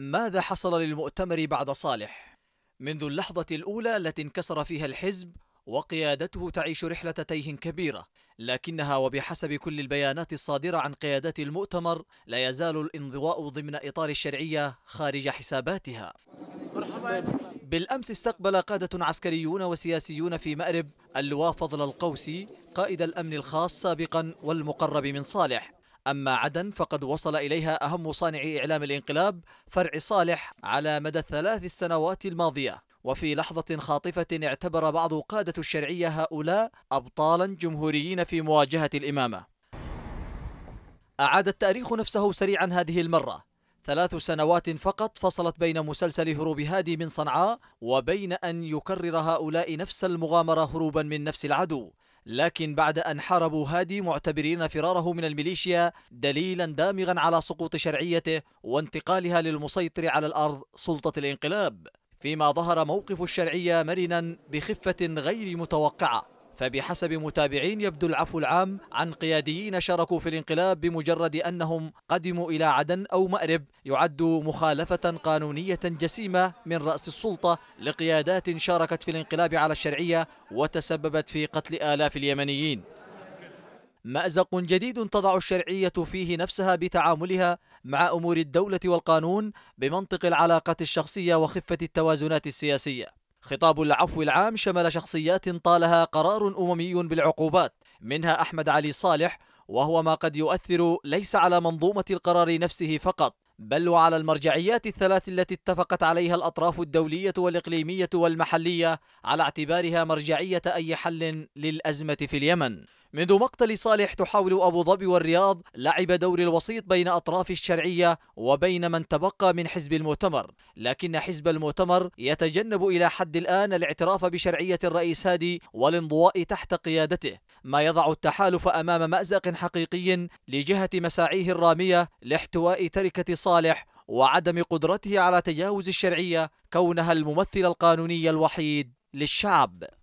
ماذا حصل للمؤتمر بعد صالح؟ منذ اللحظة الأولى التي انكسر فيها الحزب وقيادته تعيش رحلة تيه كبيرة لكنها وبحسب كل البيانات الصادرة عن قيادات المؤتمر لا يزال الانضواء ضمن إطار الشرعية خارج حساباتها بالأمس استقبل قادة عسكريون وسياسيون في مأرب اللواء فضل القوسي قائد الأمن الخاص سابقا والمقرب من صالح أما عدن فقد وصل إليها أهم صانعي إعلام الانقلاب فرع صالح على مدى الثلاث السنوات الماضية وفي لحظة خاطفة اعتبر بعض قادة الشرعية هؤلاء أبطالا جمهوريين في مواجهة الإمامة أعاد التاريخ نفسه سريعا هذه المرة ثلاث سنوات فقط فصلت بين مسلسل هروب هادي من صنعاء وبين أن يكرر هؤلاء نفس المغامرة هروبا من نفس العدو لكن بعد أن حاربوا هادي معتبرين فراره من الميليشيا دليلا دامغا على سقوط شرعيته وانتقالها للمسيطر على الأرض سلطة الانقلاب فيما ظهر موقف الشرعية مرنا بخفة غير متوقعة فبحسب متابعين يبدو العفو العام عن قياديين شاركوا في الانقلاب بمجرد أنهم قدموا إلى عدن أو مأرب يعد مخالفة قانونية جسيمة من رأس السلطة لقيادات شاركت في الانقلاب على الشرعية وتسببت في قتل آلاف اليمنيين مأزق جديد تضع الشرعية فيه نفسها بتعاملها مع أمور الدولة والقانون بمنطق العلاقة الشخصية وخفة التوازنات السياسية خطاب العفو العام شمل شخصيات طالها قرار أممي بالعقوبات منها أحمد علي صالح وهو ما قد يؤثر ليس على منظومة القرار نفسه فقط بل وعلى المرجعيات الثلاث التي اتفقت عليها الأطراف الدولية والإقليمية والمحلية على اعتبارها مرجعية أي حل للأزمة في اليمن منذ مقتل صالح تحاول أبو ظبي والرياض لعب دور الوسيط بين أطراف الشرعية وبين من تبقى من حزب المؤتمر لكن حزب المؤتمر يتجنب إلى حد الآن الاعتراف بشرعية الرئيس هادي والانضواء تحت قيادته ما يضع التحالف أمام مأزق حقيقي لجهة مساعيه الرامية لاحتواء تركة صالح وعدم قدرته على تجاوز الشرعية كونها الممثل القانوني الوحيد للشعب